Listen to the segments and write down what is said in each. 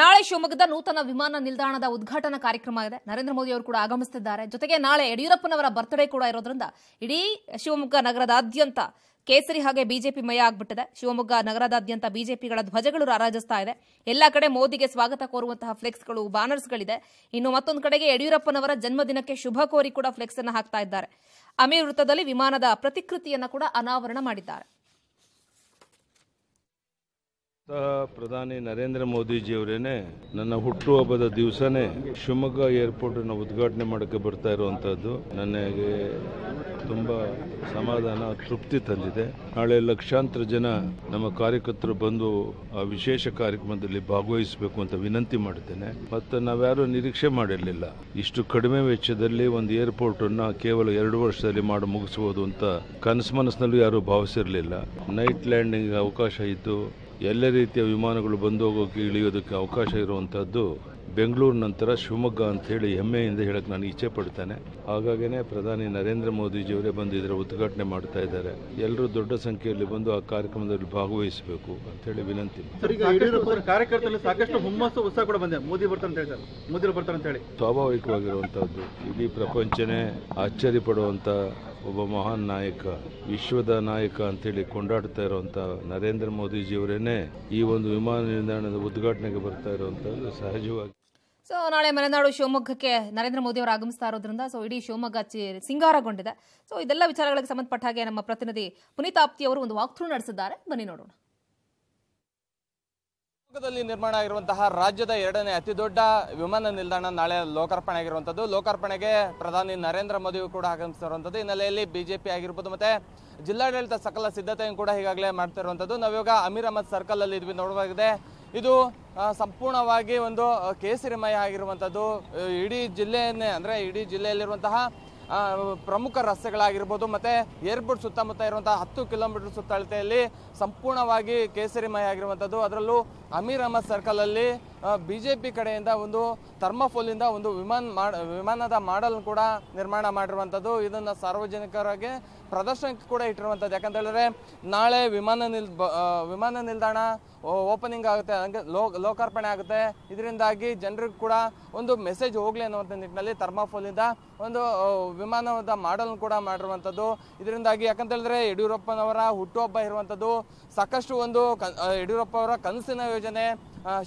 ನಾಳೆ ಶಿವಮೊಗ್ಗದ ನೂತನ ವಿಮಾನ ನಿಲ್ದಾಣದ ಉದ್ಘಾಟನಾ ಕಾರ್ಯಕ್ರಮ ಇದೆ ನರೇಂದ್ರ ಮೋದಿ ಅವರು ಕೂಡ ಆಗಮಿಸುತ್ತಿದ್ದಾರೆ ಜೊತೆಗೆ ನಾಳೆ ಯಡಿಯೂರಪ್ಪನವರ ಬರ್ತ್ಡೇ ಕೂಡ ಇರೋದ್ರಿಂದ ಇಡೀ ಶಿವಮೊಗ್ಗ ನಗರದಾದ್ಯಂತ ಕೇಸರಿ ಹಾಗೆ ಬಿಜೆಪಿ ಮಯ ಆಗ್ಬಿಟ್ಟಿದೆ ಶಿವಮೊಗ್ಗ ನಗರದಾದ್ಯಂತ ಬಿಜೆಪಿಗಳ ಧ್ವಜಗಳು ರಾರಾಜಿಸ್ತಾ ಇದೆ ಎಲ್ಲಾ ಕಡೆ ಮೋದಿಗೆ ಸ್ವಾಗತ ಕೋರುವಂತಹ ಫ್ಲೆಕ್ಸ್ಗಳು ಬ್ಯಾನರ್ಸ್ಗಳಿದೆ ಇನ್ನು ಮತ್ತೊಂದು ಕಡೆಗೆ ಯಡಿಯೂರಪ್ಪನವರ ಜನ್ಮದಿನಕ್ಕೆ ಶುಭ ಕೋರಿ ಕೂಡ ಫ್ಲೆಕ್ಸ್ ಅನ್ನು ಹಾಕ್ತಾ ಇದ್ದಾರೆ ಅಮೀರ್ ವೃತ್ತದಲ್ಲಿ ವಿಮಾನದ ಪ್ರತಿಕೃತಿಯನ್ನು ಕೂಡ ಅನಾವರಣ ಮಾಡಿದ್ದಾರೆ ಪ್ರಧಾನಿ ನರೇಂದ್ರ ಅವರೇನೆ ನನ್ನ ಹುಟ್ಟುಹಬ್ಬದ ದಿವಸನೇ ಶಿವಮೊಗ್ಗ ಅನ್ನು ಉದ್ಘಾಟನೆ ಮಾಡಕ್ಕೆ ಬರ್ತಾ ಇರುವಂಥದ್ದು ನನಗೆ ತುಂಬಾ ಸಮಾಧಾನ ತೃಪ್ತಿ ತಂದಿದೆ ನಾಳೆ ಲಕ್ಷಾಂತರ ಜನ ನಮ್ಮ ಕಾರ್ಯಕರ್ತರು ಬಂದು ಆ ವಿಶೇಷ ಕಾರ್ಯಕ್ರಮದಲ್ಲಿ ಭಾಗವಹಿಸಬೇಕು ಅಂತ ವಿನಂತಿ ಮಾಡುತ್ತೇನೆ ಮತ್ತು ನಾವ್ಯಾರು ನಿರೀಕ್ಷೆ ಮಾಡಿರಲಿಲ್ಲ ಇಷ್ಟು ಕಡಿಮೆ ವೆಚ್ಚದಲ್ಲಿ ಒಂದು ಏರ್ಪೋರ್ಟ್ ಏರ್ಪೋರ್ಟನ್ನು ಕೇವಲ ಎರಡು ವರ್ಷದಲ್ಲಿ ಮಾಡಿ ಮುಗಿಸಬಹುದು ಅಂತ ಕನಸು ಮನಸ್ಸಿನಲ್ಲೂ ಯಾರು ಭಾವಿಸಿರಲಿಲ್ಲ ನೈಟ್ ಲ್ಯಾಂಡಿಂಗ್ ಅವಕಾಶ ಇತ್ತು ಎಲ್ಲ ರೀತಿಯ ವಿಮಾನಗಳು ಬಂದು ಹೋಗೋಕೆ ಇಳಿಯೋದಕ್ಕೆ ಅವಕಾಶ ಇರುವಂಥದ್ದು ಬೆಂಗಳೂರು ನಂತರ ಶಿವಮೊಗ್ಗ ಅಂತ ಹೇಳಿ ಹೆಮ್ಮೆಯಿಂದ ಹೇಳಕ್ಕೆ ನಾನು ಇಚ್ಛೆ ಪಡ್ತೇನೆ ಹಾಗಾಗಿನೇ ಪ್ರಧಾನಿ ನರೇಂದ್ರ ಮೋದಿಜಿಯವರೇ ಬಂದು ಇದರ ಉದ್ಘಾಟನೆ ಮಾಡ್ತಾ ಇದ್ದಾರೆ ಎಲ್ಲರೂ ದೊಡ್ಡ ಸಂಖ್ಯೆಯಲ್ಲಿ ಬಂದು ಆ ಕಾರ್ಯಕ್ರಮದಲ್ಲಿ ಭಾಗವಹಿಸಬೇಕು ಅಂತ ಹೇಳಿ ವಿನಂತಿ ಸಾಕಷ್ಟು ಹುಮ್ಮಸ್ಸು ಉತ್ಸಾಹ ಕೂಡ ಬಂದಿದೆ ಮೋದಿ ಬರ್ತಾರೆ ಮೋದಿ ಬರ್ತಾರೆ ಅಂತ ಹೇಳಿ ಸ್ವಾಭಾವಿಕವಾಗಿರುವಂತಹದ್ದು ಇಡೀ ಪ್ರಪಂಚನೇ ಆಶ್ಚರ್ಯ ಪಡುವಂತ ಒಬ್ಬ ಮಹಾನ್ ನಾಯಕ ವಿಶ್ವದ ನಾಯಕ ಅಂತೇಳಿ ಕೊಂಡಾಡ್ತಾ ಇರುವಂತ ನರೇಂದ್ರ ಮೋದಿಜಿಯವರೇನೆ ಈ ಒಂದು ವಿಮಾನ ನಿಲ್ದಾಣದ ಉದ್ಘಾಟನೆಗೆ ಬರ್ತಾ ಇರುವಂತಹದ್ದು ಸಹಜವಾಗಿ ಸೊ ನಾಳೆ ಮಲೆನಾಡು ಶಿವಮೊಗ್ಗಕ್ಕೆ ನರೇಂದ್ರ ಮೋದಿ ಅವರು ಆಗಮಿಸ್ತಾ ಇರೋದ್ರಿಂದ ಸೊ ಇಡೀ ಶಿವಮೊಗ್ಗ ಸಿಂಗಾರಗೊಂಡಿದೆ ಸೊ ಇದೆಲ್ಲ ವಿಚಾರಗಳಿಗೆ ಸಂಬಂಧಪಟ್ಟ ಹಾಗೆ ನಮ್ಮ ಪ್ರತಿನಿಧಿ ಪುನೀತ್ ಆಪ್ತಿ ಅವರು ಒಂದು ವಾಕ್ ನಡೆಸಿದ್ದಾರೆ ಬನ್ನಿ ನೋಡೋಣ ಶಿವಮೊಗ್ಗದಲ್ಲಿ ನಿರ್ಮಾಣ ಆಗಿರುವಂತಹ ರಾಜ್ಯದ ಎರಡನೇ ಅತಿ ದೊಡ್ಡ ವಿಮಾನ ನಿಲ್ದಾಣ ನಾಳೆ ಲೋಕಾರ್ಪಣೆ ಆಗಿರುವಂಥದ್ದು ಲೋಕಾರ್ಪಣೆಗೆ ಪ್ರಧಾನಿ ನರೇಂದ್ರ ಮೋದಿಯು ಕೂಡ ಆಗಮಿಸಿರುವಂಥದ್ದು ಹಿನ್ನೆಲೆಯಲ್ಲಿ ಬಿಜೆಪಿ ಆಗಿರ್ಬೋದು ಮತ್ತೆ ಜಿಲ್ಲಾಡಳಿತ ಸಕಲ ಸಿದ್ಧತೆಯನ್ನು ಕೂಡ ಈಗಾಗಲೇ ಮಾಡ್ತಿರುವಂಥದ್ದು ನಾವಿವಾಗ ಅಮೀರ್ ಅಹಮದ್ ಸರ್ಕಲ್ ಅಲ್ಲಿ ಇದ್ವಿ ನೋಡಬಹುದಾಗಿದೆ ಇದು ಸಂಪೂರ್ಣವಾಗಿ ಒಂದು ಕೇಸರಿಮಯ ಆಗಿರುವಂಥದ್ದು ಇಡೀ ಜಿಲ್ಲೆಯನ್ನೇ ಅಂದರೆ ಇಡೀ ಜಿಲ್ಲೆಯಲ್ಲಿರುವಂತಹ ಪ್ರಮುಖ ರಸ್ತೆಗಳಾಗಿರ್ಬೋದು ಮತ್ತು ಏರ್ಪೋರ್ಟ್ ಸುತ್ತಮುತ್ತ ಇರುವಂಥ ಹತ್ತು ಕಿಲೋಮೀಟರ್ ಸುತ್ತಳತೆಯಲ್ಲಿ ಸಂಪೂರ್ಣವಾಗಿ ಕೇಸರಿಮಯ ಆಗಿರುವಂಥದ್ದು ಅದರಲ್ಲೂ ಅಮೀರ್ ಅಹಮದ್ ಸರ್ಕಲಲ್ಲಿ ಬಿ ಜೆ ಪಿ ಕಡೆಯಿಂದ ಒಂದು ಇಂದ ಒಂದು ವಿಮಾನ ವಿಮಾನದ ಮಾಡಲ್ ಕೂಡ ನಿರ್ಮಾಣ ಮಾಡಿರುವಂಥದ್ದು ಇದನ್ನು ಸಾರ್ವಜನಿಕರಿಗೆ ಪ್ರದರ್ಶನಕ್ಕೆ ಕೂಡ ಇಟ್ಟಿರುವಂಥದ್ದು ಯಾಕಂತ ಹೇಳಿದ್ರೆ ನಾಳೆ ವಿಮಾನ ನಿಲ್ ವಿಮಾನ ನಿಲ್ದಾಣ ಓಪನಿಂಗ್ ಆಗುತ್ತೆ ಹಂಗೆ ಲೋ ಲೋಕಾರ್ಪಣೆ ಆಗುತ್ತೆ ಇದರಿಂದಾಗಿ ಜನರಿಗೆ ಕೂಡ ಒಂದು ಮೆಸೇಜ್ ಹೋಗಲಿ ಅನ್ನುವಂಥ ನಿಟ್ಟಿನಲ್ಲಿ ಥರ್ಮಾಫೋಲಿಂದ ಒಂದು ವಿಮಾನದ ಮಾಡಲ್ ಕೂಡ ಮಾಡಿರುವಂಥದ್ದು ಇದರಿಂದಾಗಿ ಯಾಕಂತ ಹೇಳಿದ್ರೆ ಯಡಿಯೂರಪ್ಪನವರ ಹುಟ್ಟುಹಬ್ಬ ಇರುವಂಥದ್ದು ಸಾಕಷ್ಟು ಒಂದು ಯಡಿಯೂರಪ್ಪ ಅವರ ಕನಸಿನ ಯೋಜನೆ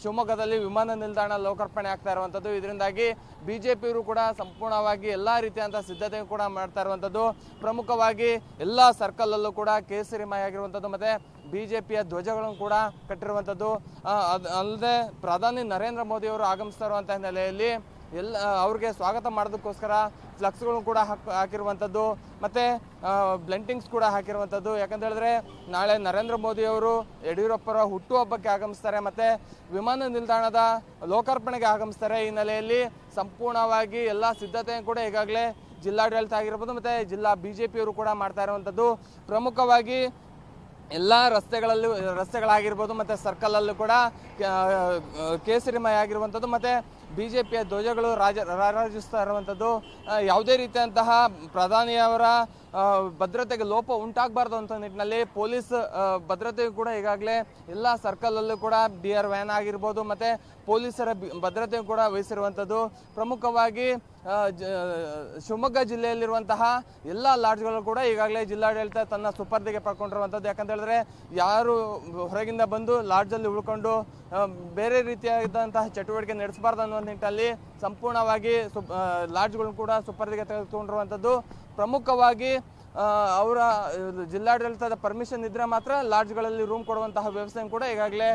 ಶಿವಮೊಗ್ಗದಲ್ಲಿ ವಿಮಾನ ನಿಲ್ದಾಣ ಲೋಕಾರ್ಪಣೆ ಆಗ್ತಾ ಇರುವಂಥದ್ದು ಇದರಿಂದಾಗಿ ಪಿಯವರು ಕೂಡ ಸಂಪೂರ್ಣವಾಗಿ ಎಲ್ಲ ರೀತಿಯಾದಂಥ ಸಿದ್ಧತೆ ಕೂಡ ಮಾಡ್ತಾ ಇರುವಂಥದ್ದು ಪ್ರಮುಖವಾಗಿ ಎಲ್ಲ ಸರ್ಕಲಲ್ಲೂ ಕೂಡ ಕೇಸರಿಮಯ ಆಗಿರುವಂಥದ್ದು ಮತ್ತು ಬಿ ಜೆ ಪಿಯ ಧ್ವಜಗಳನ್ನು ಕೂಡ ಕಟ್ಟಿರುವಂಥದ್ದು ಅಲ್ಲದೆ ಪ್ರಧಾನಿ ನರೇಂದ್ರ ಮೋದಿಯವರು ಆಗಮಿಸ್ತಾ ಇರುವಂಥ ಹಿನ್ನೆಲೆಯಲ್ಲಿ ಎಲ್ಲ ಅವ್ರಿಗೆ ಸ್ವಾಗತ ಮಾಡೋದಕ್ಕೋಸ್ಕರ ಫ್ಲಕ್ಸ್ಗಳನ್ನು ಕೂಡ ಹಾಕ್ ಹಾಕಿರುವಂಥದ್ದು ಮತ್ತು ಬ್ಲೆಂಟಿಂಗ್ಸ್ ಕೂಡ ಹಾಕಿರುವಂಥದ್ದು ಯಾಕಂತ ಹೇಳಿದ್ರೆ ನಾಳೆ ನರೇಂದ್ರ ಮೋದಿಯವರು ಯಡಿಯೂರಪ್ಪರ ಹುಟ್ಟುಹಬ್ಬಕ್ಕೆ ಆಗಮಿಸ್ತಾರೆ ಮತ್ತು ವಿಮಾನ ನಿಲ್ದಾಣದ ಲೋಕಾರ್ಪಣೆಗೆ ಆಗಮಿಸ್ತಾರೆ ಈ ಹಿನ್ನೆಲೆಯಲ್ಲಿ ಸಂಪೂರ್ಣವಾಗಿ ಎಲ್ಲ ಸಿದ್ಧತೆಯನ್ನು ಕೂಡ ಈಗಾಗಲೇ ಜಿಲ್ಲಾಡಳಿತ ಆಗಿರ್ಬೋದು ಮತ್ತು ಜಿಲ್ಲಾ ಬಿ ಜೆ ಪಿಯವರು ಕೂಡ ಮಾಡ್ತಾ ಇರುವಂಥದ್ದು ಪ್ರಮುಖವಾಗಿ ಎಲ್ಲ ರಸ್ತೆಗಳಲ್ಲೂ ರಸ್ತೆಗಳಾಗಿರ್ಬೋದು ಮತ್ತು ಸರ್ಕಲಲ್ಲೂ ಕೂಡ ಕೇಸರಿಮಯ ಆಗಿರುವಂಥದ್ದು ಮತ್ತು ಬಿ ಜೆ ಪಿಯ ಧ್ವಜಗಳು ರಾಜ ರಾರಾಜಿಸ್ತಾ ಇರುವಂಥದ್ದು ಯಾವುದೇ ರೀತಿಯಂತಹ ಪ್ರಧಾನಿಯವರ ಭದ್ರತೆಗೆ ಲೋಪ ಉಂಟಾಗಬಾರ್ದು ಅಂತ ನಿಟ್ಟಿನಲ್ಲಿ ಪೊಲೀಸ್ ಭದ್ರತೆ ಕೂಡ ಈಗಾಗಲೇ ಎಲ್ಲ ಸರ್ಕಲಲ್ಲೂ ಕೂಡ ಡಿ ಆರ್ ವ್ಯಾನ್ ಆಗಿರ್ಬೋದು ಮತ್ತು ಪೊಲೀಸರ ಭದ್ರತೆ ಕೂಡ ವಹಿಸಿರುವಂಥದ್ದು ಪ್ರಮುಖವಾಗಿ ಶಿವಮೊಗ್ಗ ಜಿಲ್ಲೆಯಲ್ಲಿರುವಂತಹ ಎಲ್ಲ ಲಾಡ್ಜ್ಗಳು ಕೂಡ ಈಗಾಗಲೇ ಜಿಲ್ಲಾಡಳಿತ ತನ್ನ ಸುಪರ್ದಿಗೆ ಪಡ್ಕೊಂಡಿರುವಂಥದ್ದು ಯಾಕಂತ ಹೇಳಿದ್ರೆ ಯಾರು ಹೊರಗಿಂದ ಬಂದು ಲಾಡ್ಜಲ್ಲಿ ಉಳ್ಕೊಂಡು ಬೇರೆ ರೀತಿಯಾದಂತಹ ಚಟುವಟಿಕೆ ನಡೆಸಬಾರ್ದು ಅನ್ನೋ ನಿಟ್ಟಿನಲ್ಲಿ ಸಂಪೂರ್ಣವಾಗಿ ಸು ಲಾಡ್ಜ್ಗಳನ್ನು ಕೂಡ ಸುಪರ್ದಿಗೆ ತೆಗೆದುಕೊಂಡಿರುವಂಥದ್ದು ಪ್ರಮುಖವಾಗಿ ಅವರ ಜಿಲ್ಲಾಡಳಿತದ ಪರ್ಮಿಷನ್ ಇದ್ದರೆ ಮಾತ್ರ ಲಾಡ್ಜ್ಗಳಲ್ಲಿ ರೂಮ್ ಕೊಡುವಂತಹ ವ್ಯವಸ್ಥೆಯನ್ನು ಕೂಡ ಈಗಾಗಲೇ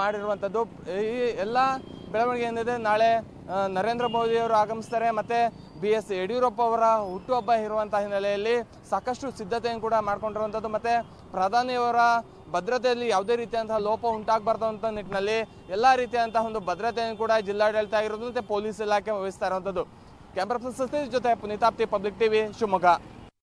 ಮಾಡಿರುವಂಥದ್ದು ಈ ಎಲ್ಲ ಬೆಳವಣಿಗೆ ಏನಿದೆ ನಾಳೆ ನರೇಂದ್ರ ಮೋದಿಯವರು ಆಗಮಿಸ್ತಾರೆ ಮತ್ತು ಬಿ ಎಸ್ ಯಡಿಯೂರಪ್ಪ ಅವರ ಹುಟ್ಟುಹಬ್ಬ ಇರುವಂಥ ಹಿನ್ನೆಲೆಯಲ್ಲಿ ಸಾಕಷ್ಟು ಸಿದ್ಧತೆಯನ್ನು ಕೂಡ ಮಾಡಿಕೊಂಡಿರುವಂಥದ್ದು ಮತ್ತು ಪ್ರಧಾನಿಯವರ ಭದ್ರತೆಯಲ್ಲಿ ಯಾವುದೇ ರೀತಿಯಂತಹ ಲೋಪ ಉಂಟಾಗಬಾರ್ದು ಅಂತ ನಿಟ್ಟಿನಲ್ಲಿ ಎಲ್ಲ ರೀತಿಯಂತಹ ಒಂದು ಭದ್ರತೆಯನ್ನು ಕೂಡ ಜಿಲ್ಲಾಡಳಿತ ಆಗಿರೋದು ಮತ್ತು ಪೊಲೀಸ್ ಇಲಾಖೆ ವಹಿಸ್ತಾ ಇರುವಂಥದ್ದು कैमरा पर्सन सस्ते जो है पुनीता आपते पब्लिक टीवी शिवमोगा